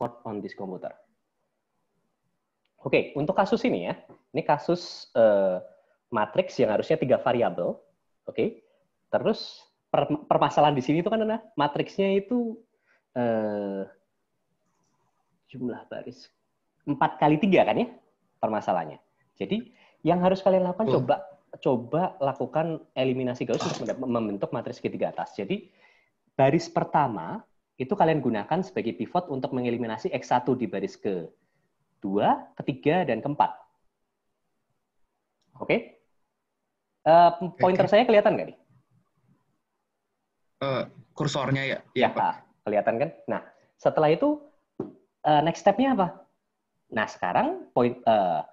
code on this computer. Oke, okay, untuk kasus ini ya, ini kasus uh, matriks yang harusnya tiga variabel, oke. Okay? Terus per permasalahan di sini itu kan adalah matriksnya itu uh, jumlah baris empat kali tiga kan ya permasalahannya. Jadi yang harus kalian lakukan hmm. coba coba lakukan eliminasi Gauss untuk membentuk matriks ketiga atas. Jadi baris pertama itu kalian gunakan sebagai pivot untuk mengeliminasi X1 di baris ke 2, ketiga, dan keempat. Oke? Eh, okay? Uh, pointer okay. saya kelihatan nggak nih? Uh, kursornya ya? Ya, ya Pak. Ah, kelihatan kan? Nah, setelah itu uh, next step-nya apa? Nah, sekarang point, uh,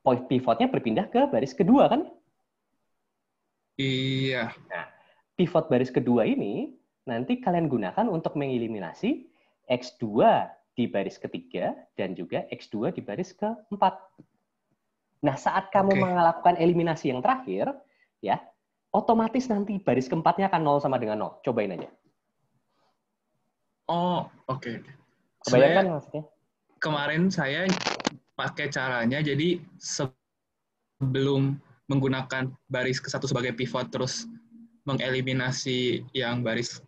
point pivotnya berpindah ke baris kedua kan? Iya. Nah, pivot baris kedua ini nanti kalian gunakan untuk mengeliminasi X2 di baris ketiga dan juga X2 di baris keempat. Nah, saat kamu okay. melakukan eliminasi yang terakhir, ya, otomatis nanti baris keempatnya akan nol sama dengan nol. Cobain aja. Oh, oke. Okay. Kebayangkan saya, maksudnya? Kemarin saya pakai caranya, jadi sebelum menggunakan baris ke satu sebagai pivot, terus mengeliminasi yang baris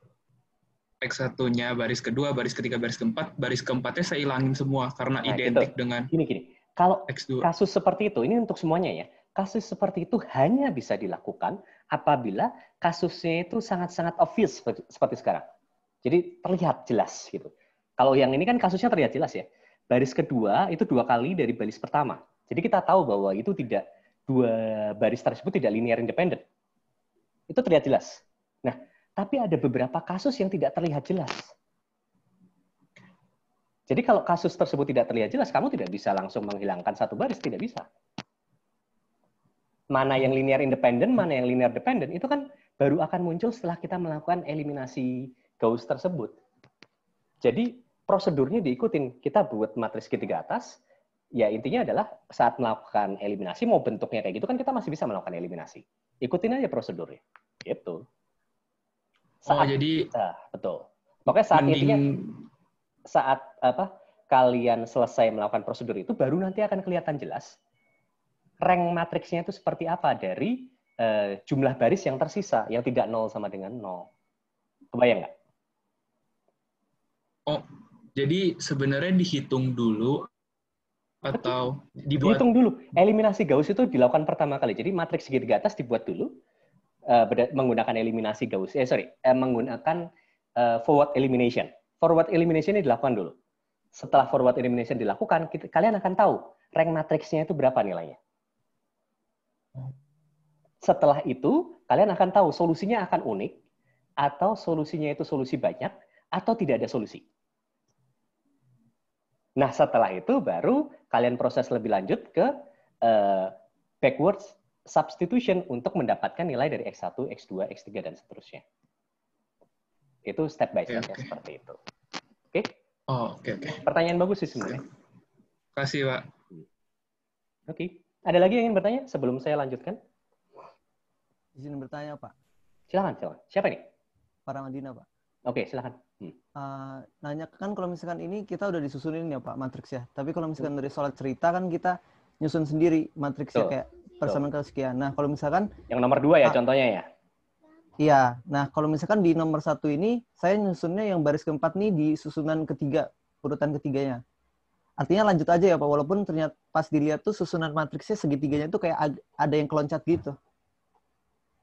teks satunya, baris kedua, baris ketiga, baris keempat, baris keempatnya saya ilangin semua karena nah, gitu. identik gitu. dengan gini gini. Kalau kasus seperti itu, ini untuk semuanya ya. Kasus seperti itu hanya bisa dilakukan apabila kasusnya itu sangat-sangat obvious seperti, sekarang. Jadi terlihat jelas gitu. Kalau yang ini kan kasusnya terlihat jelas ya. Baris kedua itu dua kali dari baris pertama. Jadi kita tahu bahwa itu tidak dua baris tersebut tidak linear independent, Itu terlihat jelas tapi ada beberapa kasus yang tidak terlihat jelas. Jadi kalau kasus tersebut tidak terlihat jelas, kamu tidak bisa langsung menghilangkan satu baris, tidak bisa. Mana yang linear independen, mana yang linear dependen, itu kan baru akan muncul setelah kita melakukan eliminasi Gauss tersebut. Jadi prosedurnya diikutin. Kita buat matriks ketiga atas, ya intinya adalah saat melakukan eliminasi, mau bentuknya kayak gitu kan kita masih bisa melakukan eliminasi. Ikutin aja prosedurnya. Gitu. Oh, saat, oh jadi nah, betul. Makanya saat mending... intinya saat apa kalian selesai melakukan prosedur itu baru nanti akan kelihatan jelas rank matriksnya itu seperti apa dari uh, jumlah baris yang tersisa yang tidak nol sama dengan nol. Kebayang nggak? Oh, jadi sebenarnya dihitung dulu atau dibuat dihitung dulu. Eliminasi Gauss itu dilakukan pertama kali. Jadi matriks segitiga atas dibuat dulu, uh, menggunakan eliminasi Gauss. Eh sorry, eh, menggunakan uh, forward elimination. Forward elimination ini dilakukan dulu. Setelah forward elimination dilakukan, kita, kalian akan tahu rank matriksnya itu berapa nilainya. Setelah itu, kalian akan tahu solusinya akan unik, atau solusinya itu solusi banyak, atau tidak ada solusi. Nah, setelah itu baru kalian proses lebih lanjut ke uh, backwards substitution untuk mendapatkan nilai dari X1, X2, X3, dan seterusnya. Itu step by step okay, okay. seperti itu. Oke? Okay? Oh, oke, okay, oke. Okay. Pertanyaan bagus sih sebenarnya. Terima kasih, Pak. Oke. Okay. Ada lagi yang ingin bertanya sebelum saya lanjutkan? Izin bertanya, Pak. Silakan, silakan. Siapa ini? Para Madina, Pak. Oke, okay, silakan. Hmm. Uh, nanya kan kalau misalkan ini kita udah disusunin ya Pak matriks ya. Tapi kalau misalkan hmm. dari soal cerita kan kita nyusun sendiri matriksnya kayak persamaan kesekian. Nah, kalau misalkan yang nomor dua ya ah, contohnya ya. Iya. Nah, kalau misalkan di nomor satu ini saya nyusunnya yang baris keempat nih di susunan ketiga urutan ketiganya. Artinya lanjut aja ya Pak, walaupun ternyata pas dilihat tuh susunan matriksnya segitiganya tuh kayak ada yang keloncat gitu.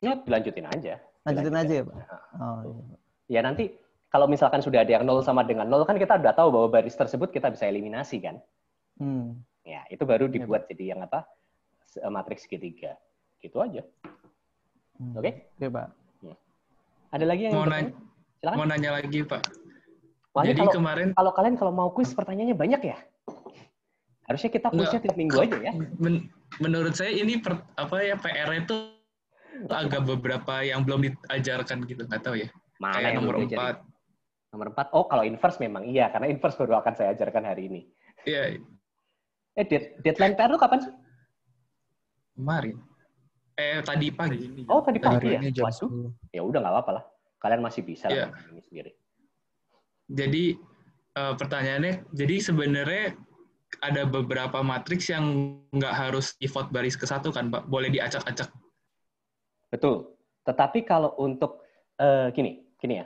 Ya, dilanjutin aja. Lanjutin, lanjutin aja ya, Pak. Oh, iya. Ya nanti kalau misalkan sudah ada yang nol sama dengan nol kan kita udah tahu bahwa baris tersebut kita bisa eliminasi kan. Hmm. Ya, itu baru iya, dibuat ya. jadi yang apa? Eh, matriks G3. Gitu aja. Hmm. Oke? Okay? Oke, Pak. Hmm. Ada lagi yang mau, nanya, Silakan. mau nanya lagi, Pak. Wah, Jadi kalau, kemarin kalau kalian kalau mau kuis pertanyaannya banyak ya. Harusnya kita kuisnya tiap minggu aja ya. Men, menurut saya ini per, apa ya PR itu agak beberapa yang belum diajarkan gitu, nggak tahu ya. Mana Kayak nomor empat. Nomor empat. Oh, kalau inverse memang iya, karena inverse baru akan saya ajarkan hari ini. Iya. Yeah. Eh, deadline PR lu kapan sih? kemarin. Eh tadi pagi. Ya? Oh tadi, tadi pagi, pagi ya. Waduh. Ya udah nggak apa-apa lah. Kalian masih bisa yeah. lah iya. ini sendiri. Jadi uh, pertanyaannya, jadi sebenarnya ada beberapa matriks yang nggak harus pivot baris ke satu kan, Pak? Boleh diacak-acak. Betul. Tetapi kalau untuk uh, gini, gini ya,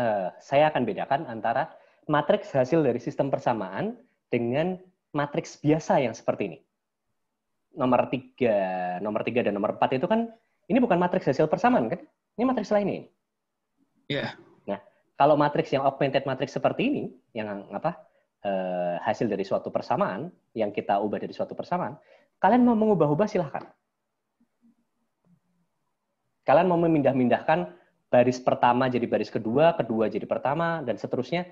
uh, saya akan bedakan antara matriks hasil dari sistem persamaan dengan matriks biasa yang seperti ini nomor tiga, nomor tiga dan nomor empat itu kan ini bukan matriks hasil persamaan kan? Ini matriks lain ini. Iya. Yeah. Nah, kalau matriks yang augmented matriks seperti ini, yang apa eh, hasil dari suatu persamaan, yang kita ubah dari suatu persamaan, kalian mau mengubah-ubah silahkan. Kalian mau memindah-mindahkan baris pertama jadi baris kedua, kedua jadi pertama, dan seterusnya.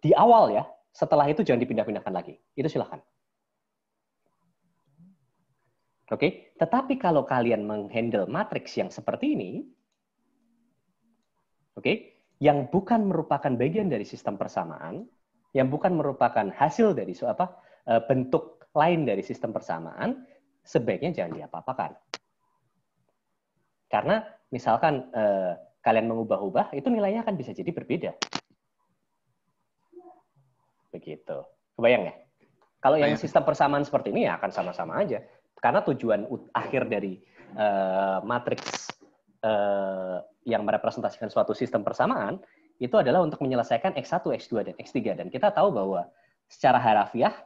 Di awal ya, setelah itu jangan dipindah-pindahkan lagi. Itu silahkan. Oke, tetapi kalau kalian menghandle matriks yang seperti ini, oke, yang bukan merupakan bagian dari sistem persamaan, yang bukan merupakan hasil dari apa e, bentuk lain dari sistem persamaan, sebaiknya jangan diapa-apakan. Karena misalkan eh, kalian mengubah-ubah, itu nilainya akan bisa jadi berbeda. Begitu. Kebayang ya? Kalau yang sistem persamaan seperti ini ya akan sama-sama aja. Karena tujuan akhir dari uh, matriks uh, yang merepresentasikan suatu sistem persamaan itu adalah untuk menyelesaikan X1, X2, dan X3. Dan kita tahu bahwa secara harafiah,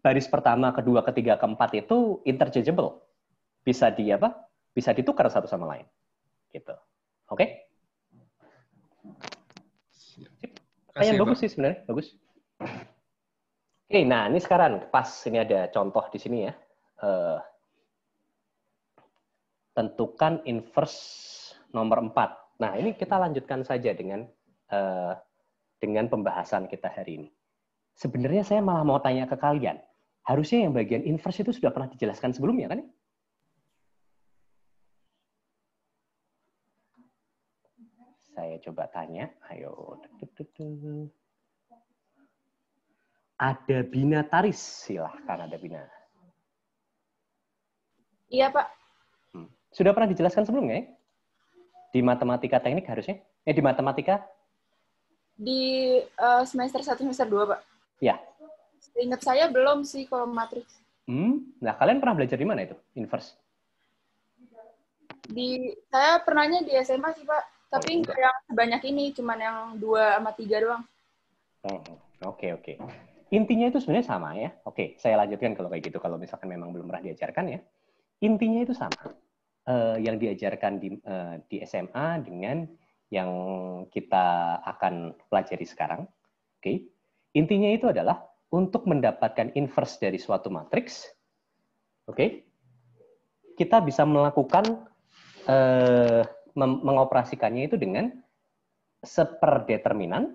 baris pertama, kedua, ketiga, keempat itu interchangeable. Bisa di apa? Bisa ditukar satu sama lain. Gitu. Oke? Okay? Yang bagus sih sebenarnya. Bagus. Oke, nah ini sekarang pas ini ada contoh di sini ya eh, tentukan inverse nomor 4. Nah, ini kita lanjutkan saja dengan eh, dengan pembahasan kita hari ini. Sebenarnya saya malah mau tanya ke kalian, harusnya yang bagian inverse itu sudah pernah dijelaskan sebelumnya kan? Saya coba tanya, ayo. Ada Bina Taris, silahkan ada Bina. Iya, Pak. Hmm. Sudah pernah dijelaskan sebelumnya ya? Di matematika teknik harusnya? Eh, di matematika? Di uh, semester 1, semester 2, Pak. Iya. Ingat saya belum sih kalau matriks. Hmm. Nah, kalian pernah belajar di mana itu? Inverse? Di saya pernahnya di SMA sih, Pak. Tapi oh, yang sebanyak ini, cuma yang dua sama tiga doang. Oke, oh, oke. Okay, okay. Intinya itu sebenarnya sama ya. Oke, okay, saya lanjutkan kalau kayak gitu. Kalau misalkan memang belum pernah diajarkan ya intinya itu sama uh, yang diajarkan di, uh, di SMA dengan yang kita akan pelajari sekarang. Oke, okay. intinya itu adalah untuk mendapatkan inverse dari suatu matriks, oke, okay, kita bisa melakukan uh, mengoperasikannya itu dengan seper seperdeterminan,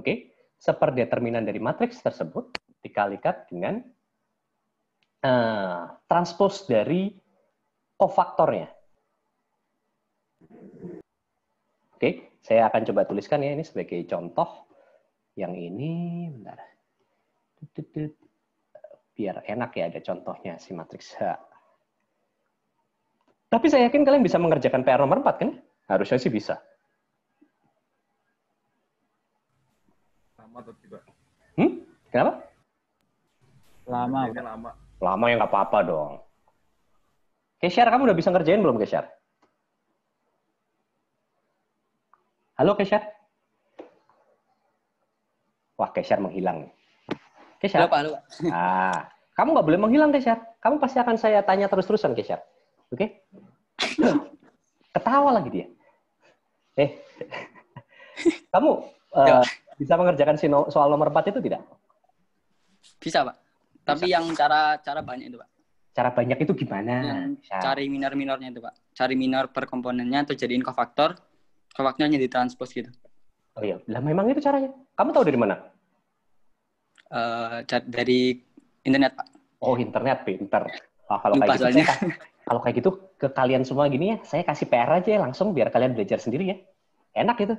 oke, okay, seperdeterminan dari matriks tersebut dikalikan dengan uh, transpose dari kofaktornya. Oke, okay, saya akan coba tuliskan ya ini sebagai contoh. Yang ini, bentar. Biar enak ya ada contohnya si matriks H. Tapi saya yakin kalian bisa mengerjakan PR nomor 4 kan? Harusnya sih bisa. Lama atau tidak? Hmm? Kenapa? Lama. lama. Lama ya nggak apa-apa dong. Kesyar, kamu udah bisa ngerjain belum, Kesyar? Halo, Kesyar? Wah, Kesyar menghilang. Kesyar? Halo, Pak. Halo, Pak. Ah, kamu nggak boleh menghilang, Kesyar. Kamu pasti akan saya tanya terus-terusan, Kesyar. Oke? Okay? Ketawa lagi dia. Eh, kamu uh, bisa mengerjakan soal nomor 4 itu tidak? Bisa, Pak. Tapi Bisa. yang cara cara banyak itu, Pak. Cara banyak itu gimana? cari minor-minornya itu, Pak. Cari minor per komponennya atau jadiin kofaktor, kofaktornya di transpose gitu. Oh iya, lah memang itu caranya. Kamu tahu dari mana? Eh Uh, dari internet, Pak. Oh, internet pinter. Oh, kalau Lupa kayak gitu, Saya, kalau kayak gitu ke kalian semua gini ya, saya kasih PR aja ya, langsung biar kalian belajar sendiri ya. Enak itu.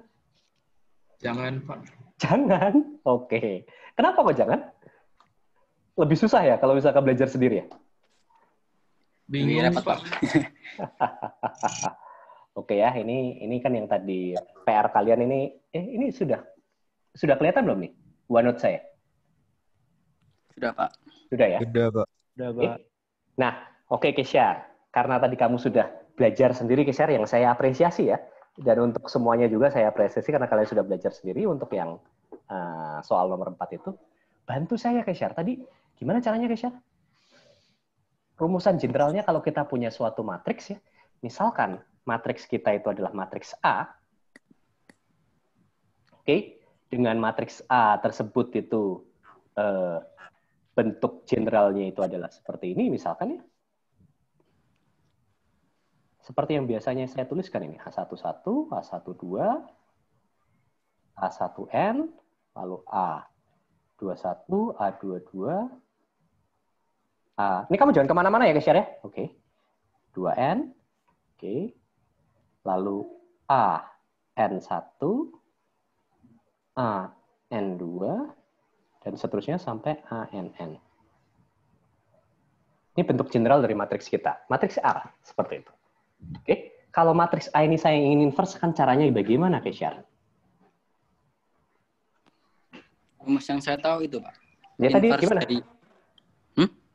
Jangan, Pak. Jangan. Oke. Okay. Kenapa kok jangan? lebih susah ya kalau misalkan belajar sendiri ya? Bingung, Pak. Oke ya, ini ini kan yang tadi PR kalian ini eh ini sudah sudah kelihatan belum nih OneNote saya? Sudah, Pak. Sudah ya? Sudah, Pak. Sudah, Pak. Eh? Nah, oke okay, Kesyar, karena tadi kamu sudah belajar sendiri Kesyar yang saya apresiasi ya. Dan untuk semuanya juga saya apresiasi karena kalian sudah belajar sendiri untuk yang uh, soal nomor 4 itu. Bantu saya Kesyar. Tadi Gimana caranya, Kesha? Rumusan generalnya kalau kita punya suatu matriks ya, misalkan matriks kita itu adalah matriks A, oke, okay? dengan matriks A tersebut itu eh, bentuk generalnya itu adalah seperti ini misalkan ya. Seperti yang biasanya saya tuliskan ini, A11, A12, A1N, lalu A21, A22, Uh, Ini kamu jangan kemana-mana ya, guys, ya. Oke. Okay. 2N. Oke. Okay. Lalu A. N1. A. N2. Dan seterusnya sampai A, N, N. Ini bentuk general dari matriks kita. Matriks A, seperti itu. Oke. Okay. Kalau matriks A ini saya ingin kan caranya bagaimana, Kesyar? Mas yang saya tahu itu, Pak. Ya, Inverse tadi gimana? Dari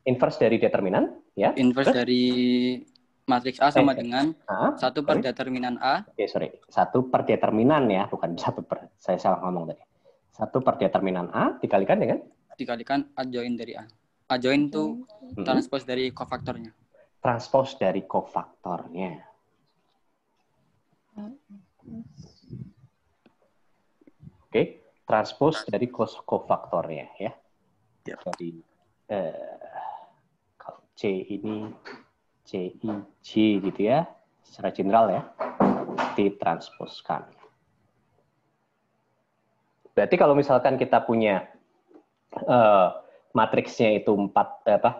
inverse dari determinan, ya. Inverse Terus? dari matriks A sama okay. Eh, dengan satu per determinan A. Oke, okay, sorry. Satu per determinan ya, bukan satu per. Saya salah ngomong tadi. Satu per determinan A dikalikan dengan? Dikalikan adjoint dari A. Adjoint itu hmm. transpose dari kofaktornya. Transpose dari kofaktornya. Oke, okay. transpose dari kofaktornya ya. Yep. Ya. Dari C ini CIJ gitu ya, secara general ya, ditransposkan. Berarti kalau misalkan kita punya uh, matriksnya itu 4 eh, apa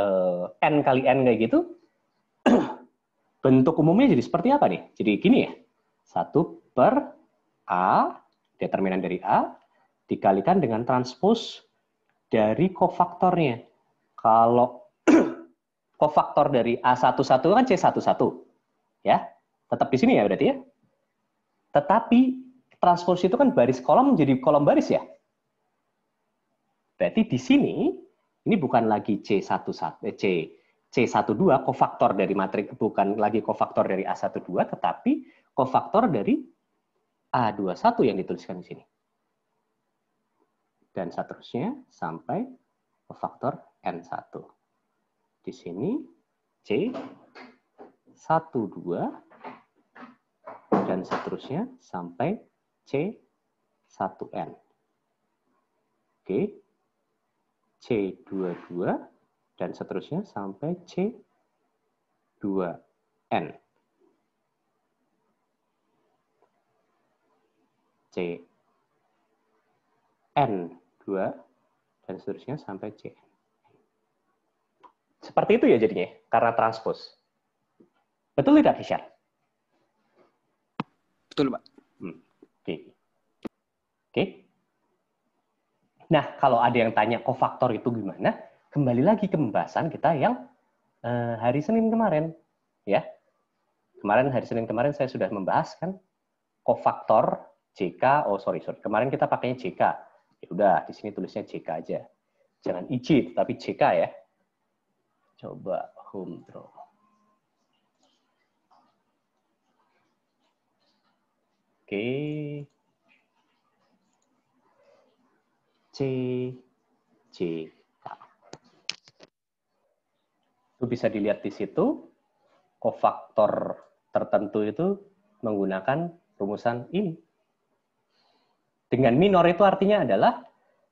uh, n kali n kayak gitu, bentuk umumnya jadi seperti apa nih? Jadi gini ya, satu per A, determinan dari A, dikalikan dengan transpose dari kofaktornya. Kalau kofaktor dari A11 kan C11. Ya. Tetap di sini ya berarti ya. Tetapi transpose itu kan baris kolom menjadi kolom baris ya. Berarti di sini ini bukan lagi C11 C eh, C12 kofaktor dari matriks bukan lagi kofaktor dari A12 tetapi kofaktor dari A21 yang dituliskan di sini. Dan seterusnya sampai kofaktor N1. Di sini C, 1, 2, dan seterusnya sampai C, 1N. Oke, c 2 2 dan seterusnya sampai C2N. C N2 dan seterusnya sampai C N. Seperti itu ya jadinya, karena transpose. Betul tidak, Kishar? Betul, Pak. Hmm. Oke. Okay. Oke. Okay. Nah, kalau ada yang tanya kofaktor itu gimana, kembali lagi ke pembahasan kita yang uh, hari Senin kemarin. ya. Kemarin, hari Senin kemarin saya sudah membahas kan, kofaktor JK, oh sorry, sorry. Kemarin kita pakainya JK. Ya udah, di sini tulisnya JK aja. Jangan IJ, tapi JK ya. Coba home draw. Oke. C C K. Itu bisa dilihat di situ kofaktor tertentu itu menggunakan rumusan ini. Dengan minor itu artinya adalah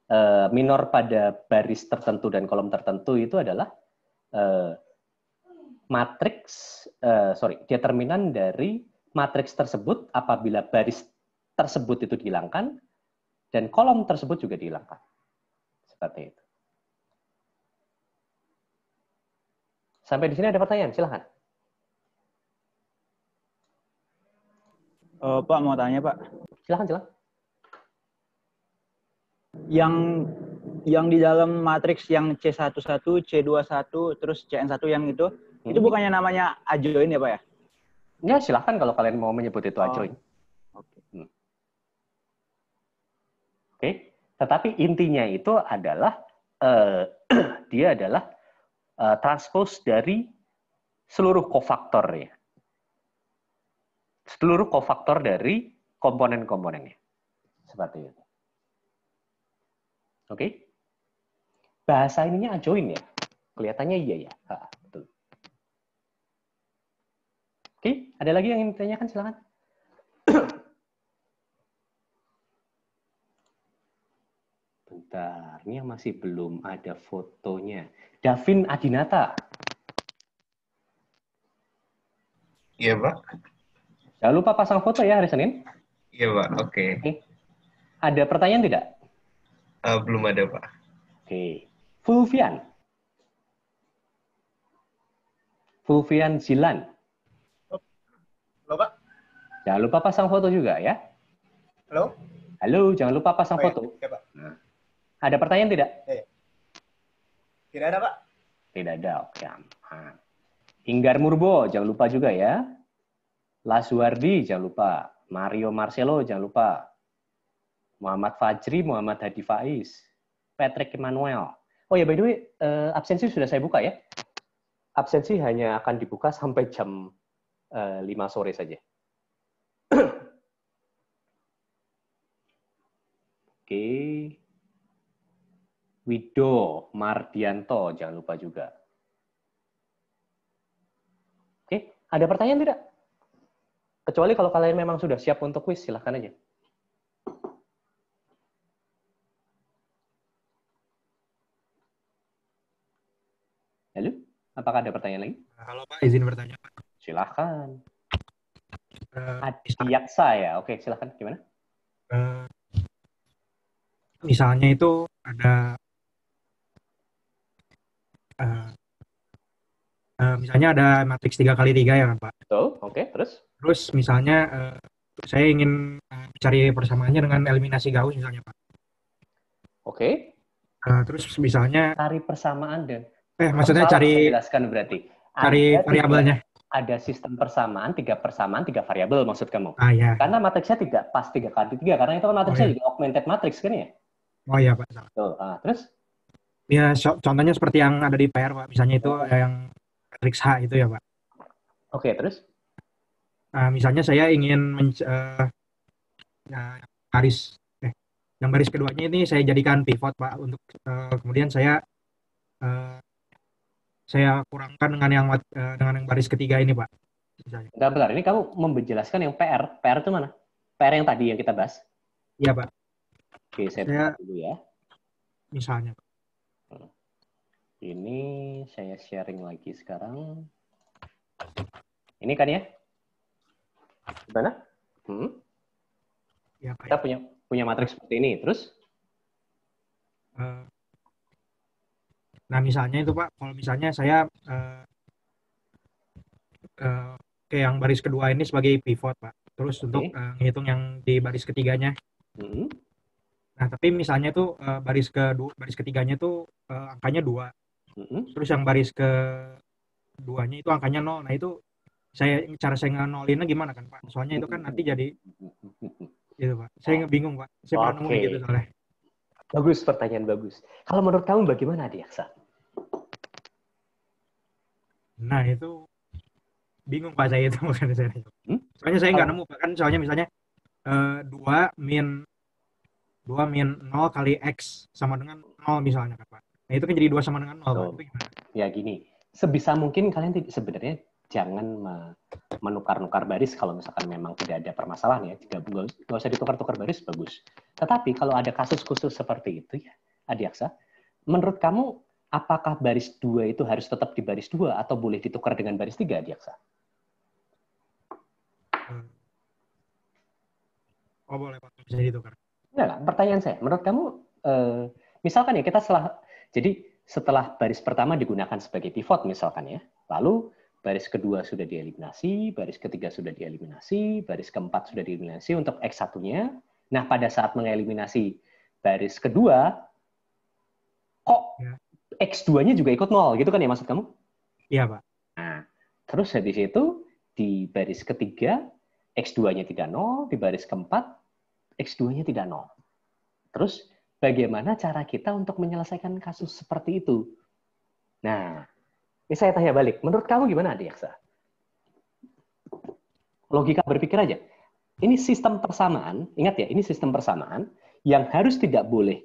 eh, minor pada baris tertentu dan kolom tertentu itu adalah uh, matriks, uh, sorry, determinan dari matriks tersebut apabila baris tersebut itu dihilangkan dan kolom tersebut juga dihilangkan. Seperti itu. Sampai di sini ada pertanyaan, silahkan. Uh, eh, Pak, mau tanya Pak. Silahkan, silahkan. Yang yang di dalam matriks yang C11, C21, terus CN1 yang itu, hmm. itu bukannya namanya ajoin ya, Pak ya? Ya, silahkan kalau kalian mau menyebut itu oh. Oke. Okay. Hmm. Okay. Tetapi intinya itu adalah, uh, dia adalah uh, transpose dari seluruh kofaktor ya. Seluruh kofaktor dari komponen-komponennya. Seperti itu. Oke? Okay? Bahasa ininya ajoin ya? Kelihatannya iya ya. Ha, betul. Oke, ada lagi yang ingin ditanyakan? Silakan. Bentar, ini yang masih belum ada fotonya. Davin Adinata. Iya, Pak. Jangan lupa pasang foto ya hari Senin. Iya, Pak. Oke. Okay. Ada pertanyaan tidak? Uh, belum ada, Pak. Oke. Okay. Fulvian. Fulvian Silan, Halo, Pak. Jangan lupa pasang foto juga ya. Halo. Halo, jangan lupa pasang oh, iya. foto. Ya, Pak. Nah. Ada pertanyaan tidak? Ya, ya. Tidak ada, Pak. Tidak ada, oke. Inggar Hinggar Murbo, jangan lupa juga ya. Lasuardi, jangan lupa. Mario Marcelo, jangan lupa. Muhammad Fajri, Muhammad Hadi Faiz, Patrick Emmanuel. Oh ya, by the way, uh, absensi sudah saya buka ya? Absensi hanya akan dibuka sampai jam uh, eh, 5 sore saja. Oke. Okay. Wido Mardianto, jangan lupa juga. Oke, okay. ada pertanyaan tidak? Kecuali kalau kalian memang sudah siap untuk quiz, silahkan aja. Apakah ada pertanyaan lagi? Halo Pak, izin bertanya Pak. Silahkan. Uh, eh, Adiak saya, oke silahkan. Gimana? Uh, misalnya itu ada uh, uh, misalnya ada matriks tiga kali tiga ya kan Pak? Betul, oke. Okay, terus? Terus misalnya uh, saya ingin uh, cari persamaannya dengan eliminasi Gauss misalnya Pak. Oke. Okay. Uh, terus misalnya cari persamaan dan Eh, maksudnya cari jelaskan berarti. Cari variabelnya. ada sistem persamaan, tiga persamaan, tiga variabel maksud kamu. Ah, ya. Karena matriksnya tidak pas tiga kali tiga, karena itu kan matriksnya oh, ya. juga augmented matrix kan ya? Oh iya, Pak. Tuh, ah, terus? Ya, so, contohnya seperti yang ada di PR, Pak. Misalnya itu oh. yang matriks H itu ya, Pak. Oke, okay, terus? Nah, misalnya saya ingin men uh, eh, ya, eh, yang baris keduanya ini saya jadikan pivot, Pak, untuk uh, kemudian saya uh, saya kurangkan dengan yang eh, dengan yang baris ketiga ini, Pak. Tidak ya? benar. Ini kamu menjelaskan yang PR. PR itu mana? PR yang tadi yang kita bahas? Iya, Pak. Oke, saya, saya dulu ya. Misalnya. Ini saya sharing lagi sekarang. Ini kan ya? Gimana? Hmm? Iya, ya, Kita punya punya matriks seperti ini. Terus? Eh, Nah, misalnya itu Pak, kalau misalnya saya uh, uh, ke yang baris kedua ini sebagai pivot Pak. Terus okay. untuk uh, yang di baris ketiganya. hmm Nah, tapi misalnya tuh uh, baris ke baris ketiganya tuh uh, angkanya dua. hmm Terus yang baris ke duanya itu angkanya nol. Nah, itu saya cara saya nolinnya gimana kan Pak? Soalnya itu kan nanti jadi gitu Pak. Saya bingung Pak. Saya okay. pernah gitu soalnya. Bagus pertanyaan bagus. Kalau menurut kamu bagaimana Adi Aksa? Nah itu bingung pak saya itu bukan saya. Hmm? Soalnya saya nggak nemu pak kan soalnya misalnya eh, dua uh, min dua min nol kali x sama dengan nol misalnya kan pak. Nah itu kan jadi dua sama dengan nol. Ya gini sebisa mungkin kalian sebenarnya jangan menukar-nukar baris kalau misalkan memang tidak ada permasalahan ya. Tidak nggak usah ditukar-tukar baris bagus. Tetapi kalau ada kasus khusus seperti itu ya, Adiaksa, menurut kamu apakah baris dua itu harus tetap di baris dua atau boleh ditukar dengan baris tiga, Diaksa? Hmm. Oh boleh Pak, bisa ditukar. Nah, pertanyaan saya, menurut kamu, eh, misalkan ya kita setelah, jadi setelah baris pertama digunakan sebagai pivot misalkan ya, lalu baris kedua sudah dieliminasi, baris ketiga sudah dieliminasi, baris keempat sudah dieliminasi untuk x satunya. Nah, pada saat mengeliminasi baris kedua, kok ya. X2-nya juga ikut nol, gitu kan ya maksud kamu? Iya, Pak. Nah, terus di situ, di baris ketiga, X2-nya tidak nol, di baris keempat, X2-nya tidak nol. Terus, bagaimana cara kita untuk menyelesaikan kasus seperti itu? Nah, ini saya tanya balik. Menurut kamu gimana, Adiaksa? Logika berpikir aja. Ini sistem persamaan, ingat ya, ini sistem persamaan yang harus tidak boleh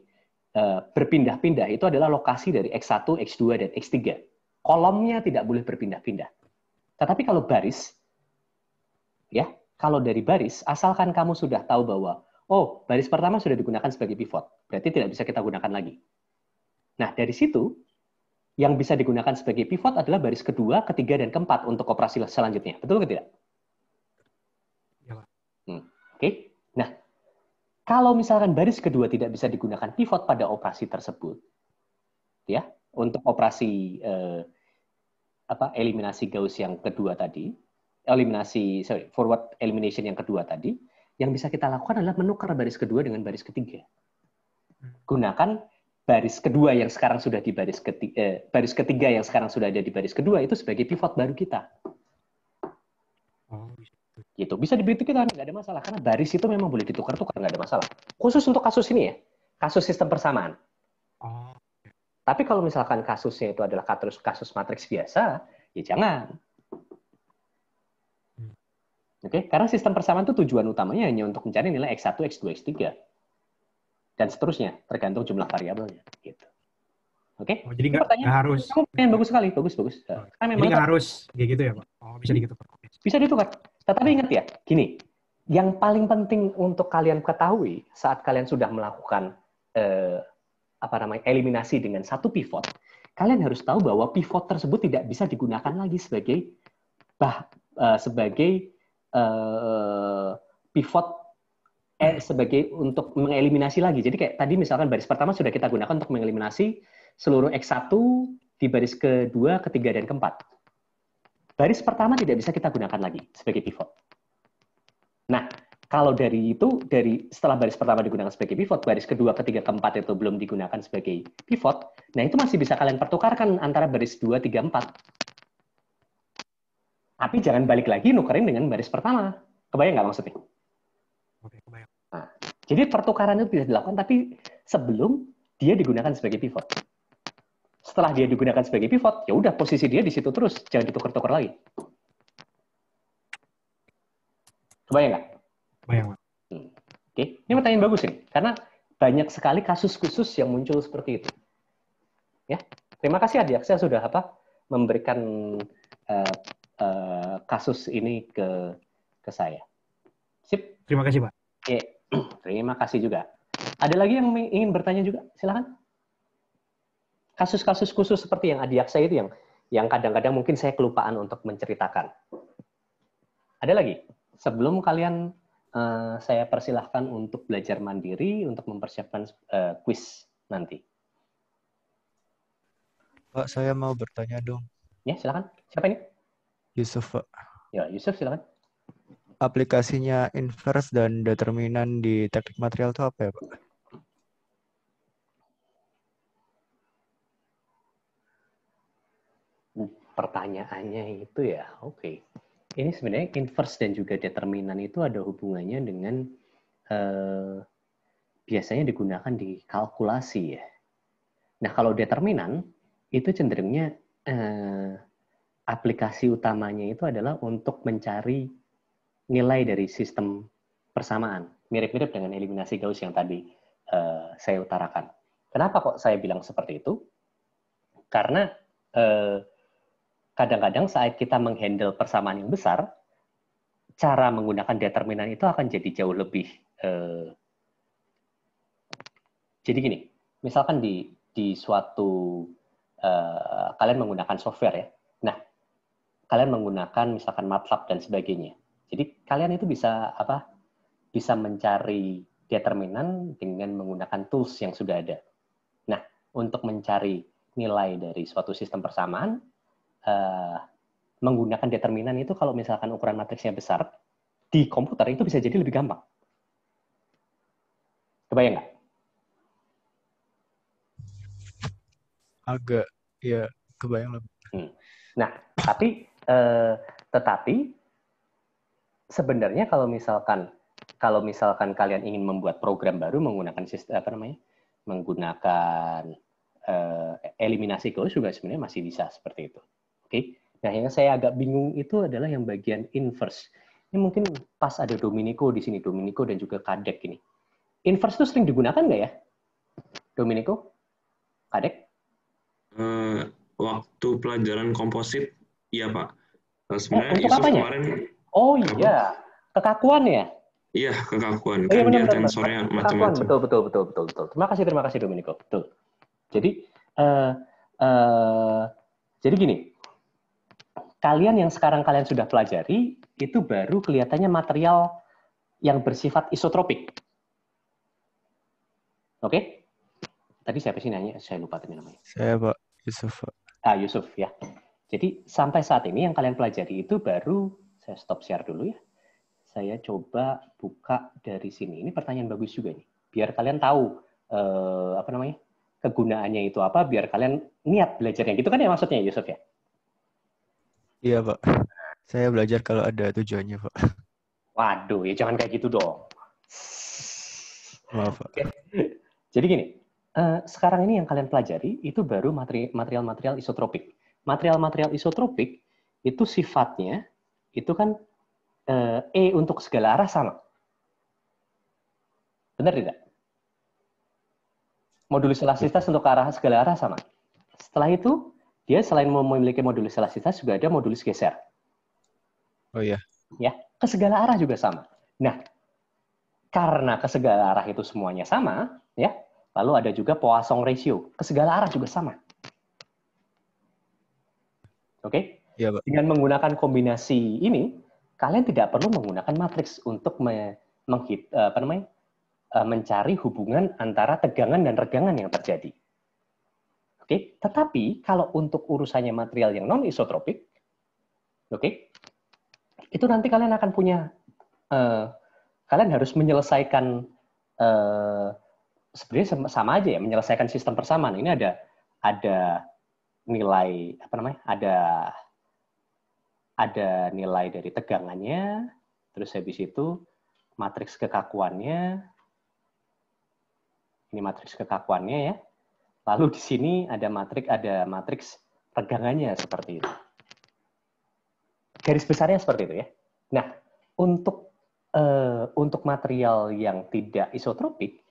Eh, berpindah-pindah itu adalah lokasi dari X1, X2, dan X3. Kolomnya tidak boleh berpindah-pindah. Tetapi kalau baris, ya kalau dari baris, asalkan kamu sudah tahu bahwa, oh, baris pertama sudah digunakan sebagai pivot, berarti tidak bisa kita gunakan lagi. Nah, dari situ, yang bisa digunakan sebagai pivot adalah baris kedua, ketiga, dan keempat untuk operasi selanjutnya. Betul atau tidak? Kalau misalkan baris kedua tidak bisa digunakan pivot pada operasi tersebut, ya, untuk operasi eh, apa eliminasi Gauss yang kedua tadi, eliminasi sorry, forward elimination yang kedua tadi, yang bisa kita lakukan adalah menukar baris kedua dengan baris ketiga. Gunakan baris kedua yang sekarang sudah di baris ketiga, eh, baris ketiga yang sekarang sudah ada di baris kedua itu sebagai pivot baru kita. Oh, gitu bisa dibuktikan nggak ada masalah karena baris itu memang boleh ditukar-tukar nggak ada masalah khusus untuk kasus ini ya kasus sistem persamaan oh. tapi kalau misalkan kasusnya itu adalah kasus kasus matriks biasa ya jangan hmm. oke okay? karena sistem persamaan itu tujuan utamanya hanya untuk mencari nilai x1 x2 x3 dan seterusnya tergantung jumlah variabelnya gitu Oke. Okay? Oh, jadi nggak harus. Kamu pengen bagus sekali, bagus bagus. Oh, karena memang jadi nggak kan- harus kayak gitu ya, Pak. Oh, bisa hmm. ditukar. Bisa ditukar. Tetapi ingat ya, gini, yang paling penting untuk kalian ketahui saat kalian sudah melakukan eh, apa namanya eliminasi dengan satu pivot, kalian harus tahu bahwa pivot tersebut tidak bisa digunakan lagi sebagai bah eh, sebagai eh, pivot eh, sebagai untuk mengeliminasi lagi. Jadi kayak tadi misalkan baris pertama sudah kita gunakan untuk mengeliminasi seluruh x1 di baris kedua, ketiga dan keempat baris pertama tidak bisa kita gunakan lagi sebagai pivot. Nah, kalau dari itu, dari setelah baris pertama digunakan sebagai pivot, baris kedua, ketiga, keempat itu belum digunakan sebagai pivot, nah itu masih bisa kalian pertukarkan antara baris dua tiga empat. Tapi jangan balik lagi nukerin dengan baris pertama. Kebayang nggak maksudnya? Oke, kebayang. Nah, jadi pertukaran itu bisa dilakukan, tapi sebelum dia digunakan sebagai pivot setelah dia digunakan sebagai pivot, ya udah posisi dia di situ terus, jangan ditukar-tukar lagi. Kebayang nggak? Kebayang. Hmm. Oke, okay. ini pertanyaan bagus ini, karena banyak sekali kasus khusus yang muncul seperti itu. Ya, terima kasih Adiaksa sudah apa memberikan uh, uh, kasus ini ke ke saya. Sip. Terima kasih Pak. Oke, okay. terima kasih juga. Ada lagi yang ingin bertanya juga? Silakan kasus-kasus khusus seperti yang adiaksa itu yang yang kadang-kadang mungkin saya kelupaan untuk menceritakan. Ada lagi? Sebelum kalian uh, saya persilahkan untuk belajar mandiri, untuk mempersiapkan uh, eh, quiz nanti. Pak, saya mau bertanya dong. Ya, silakan. Siapa ini? Yusuf, Pak. Ya, Yusuf, silakan. Aplikasinya inverse dan determinan di teknik material itu apa ya, Pak? pertanyaannya itu ya, oke. Okay. Ini sebenarnya inverse dan juga determinan itu ada hubungannya dengan eh, biasanya digunakan di kalkulasi ya. Nah kalau determinan itu cenderungnya eh, aplikasi utamanya itu adalah untuk mencari nilai dari sistem persamaan, mirip-mirip dengan eliminasi Gauss yang tadi eh, saya utarakan. Kenapa kok saya bilang seperti itu? Karena eh, kadang-kadang saat kita menghandle persamaan yang besar, cara menggunakan determinan itu akan jadi jauh lebih. Eh, jadi gini, misalkan di di suatu eh, kalian menggunakan software ya. Nah, kalian menggunakan misalkan MATLAB dan sebagainya. Jadi kalian itu bisa apa? Bisa mencari determinan dengan menggunakan tools yang sudah ada. Nah, untuk mencari nilai dari suatu sistem persamaan, uh, menggunakan determinan itu kalau misalkan ukuran matriksnya besar, di komputer itu bisa jadi lebih gampang. Kebayang nggak? Agak, ya kebayang lebih. Hmm. Nah, tapi uh, tetapi sebenarnya kalau misalkan kalau misalkan kalian ingin membuat program baru menggunakan sistem apa namanya menggunakan uh, eliminasi goals juga sebenarnya masih bisa seperti itu. Oke. Nah, yang saya agak bingung itu adalah yang bagian inverse. Ini mungkin pas ada Dominico di sini, Dominico dan juga Kadek ini. Inverse itu sering digunakan nggak ya? Dominico? Kadek? Uh, waktu pelajaran komposit, iya Pak. Nah, eh, sebenarnya nah, Yusuf apanya? kemarin... Oh iya, kekakuan ya? Iya, kekakuan. Oh, iya, kan benar, benar, benar, macam-macam. Betul, betul, betul, betul, betul. Terima kasih, terima kasih Dominico. Betul. Jadi, uh, uh, jadi gini, kalian yang sekarang kalian sudah pelajari itu baru kelihatannya material yang bersifat isotropik. Oke? Okay? Tadi siapa sih nanya? Saya lupa tadi namanya. Saya Pak Yusuf. Ah Yusuf ya. Jadi sampai saat ini yang kalian pelajari itu baru saya stop share dulu ya. Saya coba buka dari sini. Ini pertanyaan bagus juga nih. Biar kalian tahu eh, apa namanya kegunaannya itu apa. Biar kalian niat belajarnya. Gitu kan ya maksudnya Yusuf ya? Iya pak. Saya belajar kalau ada tujuannya pak. Waduh, ya jangan kayak gitu dong. Maaf. Pak. Jadi gini, eh, sekarang ini yang kalian pelajari itu baru material-material isotropik. Material-material isotropik itu sifatnya itu kan eh, E untuk segala arah sama. Benar tidak? Modulus elastisitas untuk arah segala arah sama. Setelah itu dia selain memiliki modulus elastisitas juga ada modulus geser. Oh iya. Ya, ke segala arah juga sama. Nah, karena ke segala arah itu semuanya sama, ya. Lalu ada juga Poisson ratio, ke segala arah juga sama. Oke? Okay? Ya, Dengan menggunakan kombinasi ini, kalian tidak perlu menggunakan matriks untuk me menghit eh, apa namanya? Eh, mencari hubungan antara tegangan dan regangan yang terjadi okay? tetapi kalau untuk urusannya material yang non isotropik, oke, okay, itu nanti kalian akan punya, uh, kalian harus menyelesaikan uh, sebenarnya sama aja ya, menyelesaikan sistem persamaan. Ini ada ada nilai apa namanya, ada ada nilai dari tegangannya, terus habis itu matriks kekakuannya, ini matriks kekakuannya ya, Lalu di sini ada matriks ada matriks regangannya seperti itu. Garis besarnya seperti itu ya. Nah, untuk uh, untuk material yang tidak isotropik,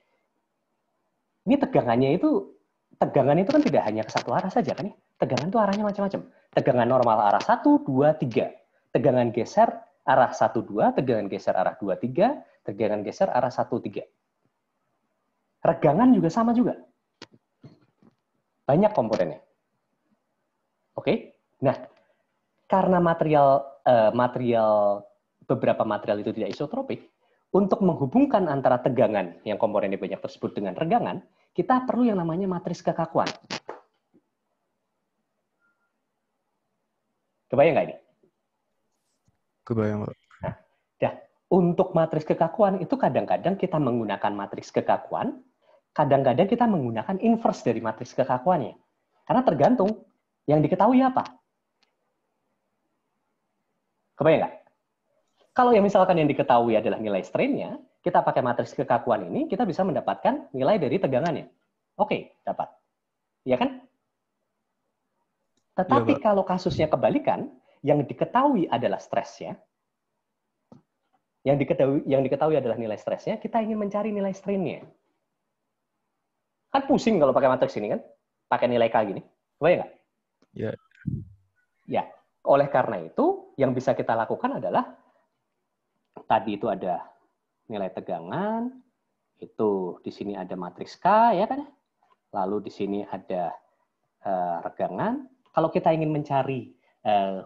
ini tegangannya itu tegangan itu kan tidak hanya ke satu arah saja kan ya. Tegangan itu arahnya macam-macam. Tegangan normal arah 1, 2, 3. Tegangan geser arah 1, 2, tegangan geser arah 2, 3, tegangan geser arah 1, 3. Regangan juga sama juga. Banyak komponennya. Oke? Okay? Nah, karena material uh, material beberapa material itu tidak isotropik, untuk menghubungkan antara tegangan yang komponennya banyak tersebut dengan regangan, kita perlu yang namanya matris kekakuan. Kebayang nggak ini? Kebayang, Nah, ya, untuk matris kekakuan itu kadang-kadang kita menggunakan matris kekakuan kadang-kadang kita menggunakan inverse dari matriks kekakuannya. Karena tergantung yang diketahui apa. Kebayang nggak? Kalau yang misalkan yang diketahui adalah nilai strainnya, kita pakai matriks kekakuan ini, kita bisa mendapatkan nilai dari tegangannya. Oke, dapat. Iya kan? Iya, Tetapi ya, kalau kasusnya kebalikan, yang diketahui adalah stresnya, yang diketahui yang diketahui adalah nilai stresnya, kita ingin mencari nilai strainnya. Kan pusing kalau pakai matriks ini kan? Pakai nilai K gini. Kebayang nggak? Ya. Yeah. Ya. Oleh karena itu, yang bisa kita lakukan adalah tadi itu ada nilai tegangan, itu di sini ada matriks K, ya kan? Lalu di sini ada uh, regangan. Kalau kita ingin mencari uh,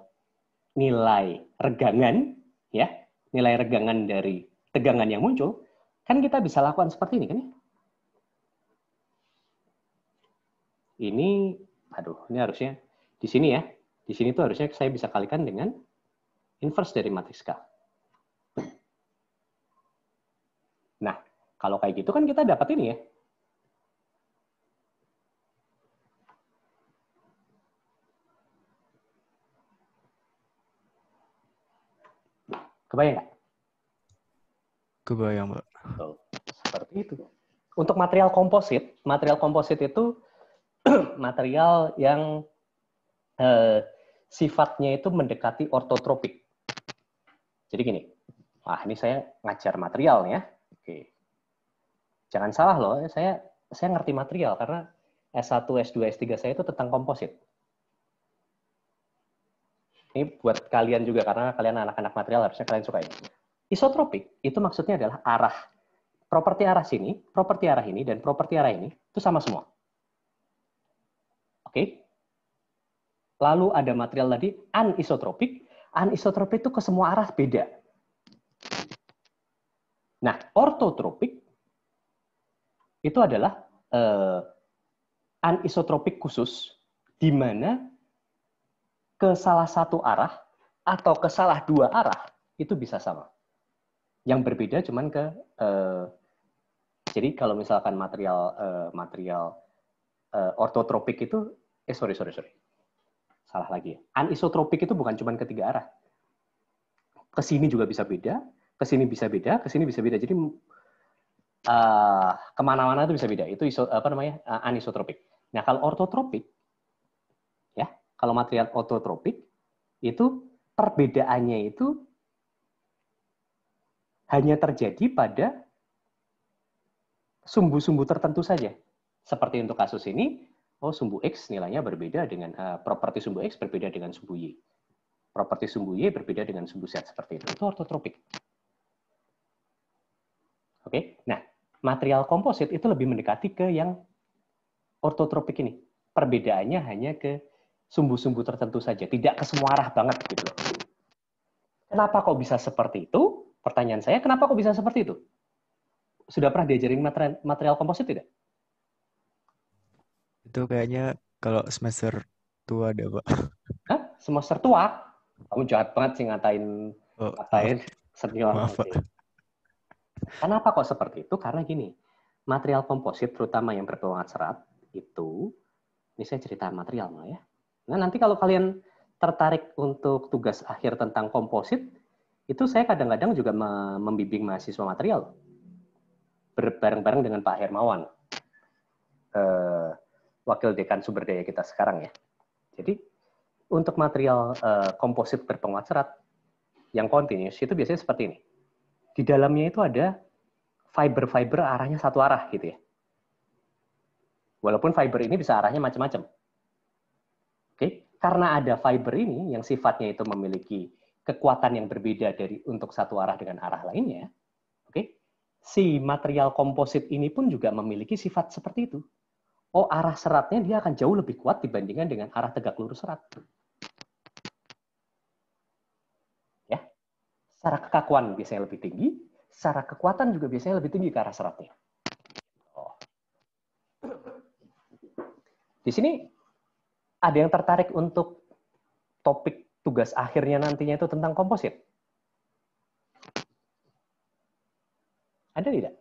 nilai regangan, ya, nilai regangan dari tegangan yang muncul, kan kita bisa lakukan seperti ini, kan ya? Ini, aduh, ini harusnya di sini ya. Di sini tuh harusnya saya bisa kalikan dengan inverse dari matriks K. Nah, kalau kayak gitu kan kita dapat ini ya, Kebayang nggak? Kebayang, Mbak. Seperti itu. Untuk material komposit, material komposit itu material yang eh, sifatnya itu mendekati ortotropik. Jadi gini, wah ini saya ngajar material ya. Oke. Jangan salah loh, saya saya ngerti material karena S1, S2, S3 saya itu tentang komposit. Ini buat kalian juga karena kalian anak-anak material harusnya kalian suka ini. Isotropik itu maksudnya adalah arah properti arah sini, properti arah ini dan properti arah ini itu sama semua. Oke. Lalu ada material tadi anisotropik. Anisotropik itu ke semua arah beda. Nah, ortotropik itu adalah uh, eh, anisotropik khusus di mana ke salah satu arah atau ke salah dua arah itu bisa sama. Yang berbeda cuman ke uh, jadi kalau misalkan material uh, material uh, ortotropik itu eh sorry sorry sorry salah lagi ya. anisotropik itu bukan cuma ketiga arah ke sini juga bisa beda ke sini bisa beda ke sini bisa beda jadi uh, kemana-mana itu bisa beda itu iso, apa namanya uh, anisotropik nah kalau ortotropik ya kalau material ortotropik itu perbedaannya itu hanya terjadi pada sumbu-sumbu tertentu saja. Seperti untuk kasus ini, oh sumbu X nilainya berbeda dengan, uh, properti sumbu X berbeda dengan sumbu Y. Properti sumbu Y berbeda dengan sumbu Z, seperti itu. Itu ortotropik. Oke, okay? nah material komposit itu lebih mendekati ke yang ortotropik ini. Perbedaannya hanya ke sumbu-sumbu tertentu saja, tidak ke semua arah banget gitu. Kenapa kok bisa seperti itu? Pertanyaan saya, kenapa kok bisa seperti itu? Sudah pernah diajarin material komposit tidak? itu kayaknya kalau semester tua deh pak Hah? semester tua kamu jahat banget sih ngatain oh, ngatain oh. senior maaf, pak. kenapa kok seperti itu karena gini material komposit terutama yang berpeluangan serat itu ini saya cerita material mah ya nah nanti kalau kalian tertarik untuk tugas akhir tentang komposit itu saya kadang-kadang juga membimbing mahasiswa material berbareng-bareng dengan Pak Hermawan. Eh, Wakil Dekan Sumber Daya kita sekarang ya. Jadi untuk material uh, komposit berpenguat serat yang continuous itu biasanya seperti ini. Di dalamnya itu ada fiber-fiber arahnya satu arah gitu ya. Walaupun fiber ini bisa arahnya macam-macam. Oke, karena ada fiber ini yang sifatnya itu memiliki kekuatan yang berbeda dari untuk satu arah dengan arah lainnya, oke, si material komposit ini pun juga memiliki sifat seperti itu oh arah seratnya dia akan jauh lebih kuat dibandingkan dengan arah tegak lurus serat. Ya, secara kekakuan biasanya lebih tinggi, secara kekuatan juga biasanya lebih tinggi ke arah seratnya. Oh. Di sini ada yang tertarik untuk topik tugas akhirnya nantinya itu tentang komposit? Ada tidak?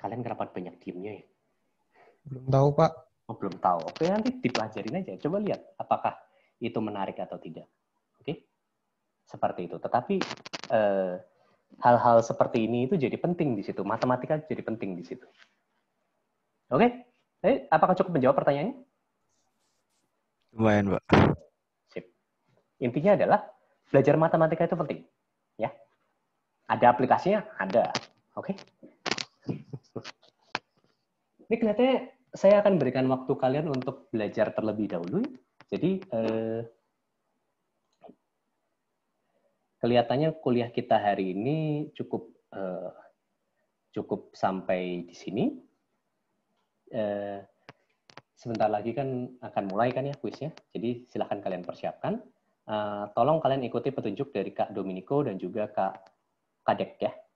Kalian kenapa banyak diemnya ya? Belum tahu, Pak. Oh, belum tahu. Oke, nanti dipelajarin aja. Coba lihat apakah itu menarik atau tidak. Oke? Seperti itu. Tetapi hal eh, hal-hal seperti ini itu jadi penting di situ. Matematika jadi penting di situ. Oke? Eh, apakah cukup menjawab pertanyaannya? Lumayan, Pak. Sip. Intinya adalah belajar matematika itu penting. Ya. Ada aplikasinya? Ada. Oke? Okay? Ini kelihatannya saya akan berikan waktu kalian untuk belajar terlebih dahulu. Jadi eh, kelihatannya kuliah kita hari ini cukup eh, cukup sampai di sini. Eh, sebentar lagi kan akan mulai kan ya kuisnya. Jadi silahkan kalian persiapkan. tolong kalian ikuti petunjuk dari Kak Dominico dan juga Kak Kadek ya.